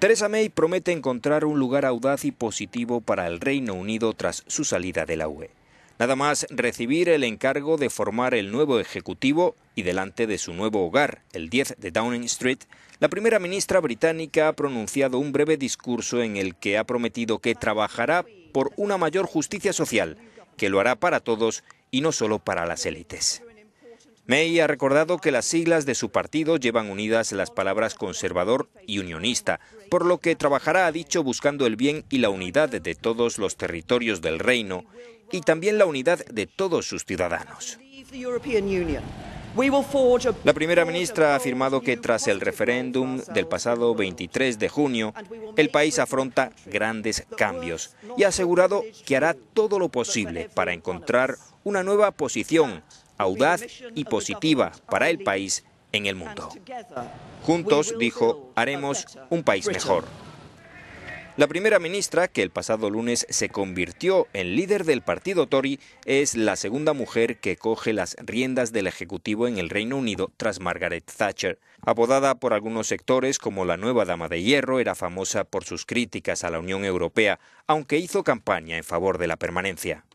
Theresa May promete encontrar un lugar audaz y positivo para el Reino Unido tras su salida de la UE. Nada más recibir el encargo de formar el nuevo Ejecutivo y delante de su nuevo hogar, el 10 de Downing Street, la primera ministra británica ha pronunciado un breve discurso en el que ha prometido que trabajará por una mayor justicia social, que lo hará para todos y no solo para las élites. May ha recordado que las siglas de su partido llevan unidas las palabras conservador y unionista, por lo que trabajará, ha dicho, buscando el bien y la unidad de todos los territorios del reino y también la unidad de todos sus ciudadanos. La primera ministra ha afirmado que tras el referéndum del pasado 23 de junio, el país afronta grandes cambios y ha asegurado que hará todo lo posible para encontrar una nueva posición audaz y positiva para el país en el mundo. Juntos, dijo, haremos un país mejor. La primera ministra, que el pasado lunes se convirtió en líder del partido Tory, es la segunda mujer que coge las riendas del Ejecutivo en el Reino Unido tras Margaret Thatcher. Apodada por algunos sectores como la nueva Dama de Hierro, era famosa por sus críticas a la Unión Europea, aunque hizo campaña en favor de la permanencia.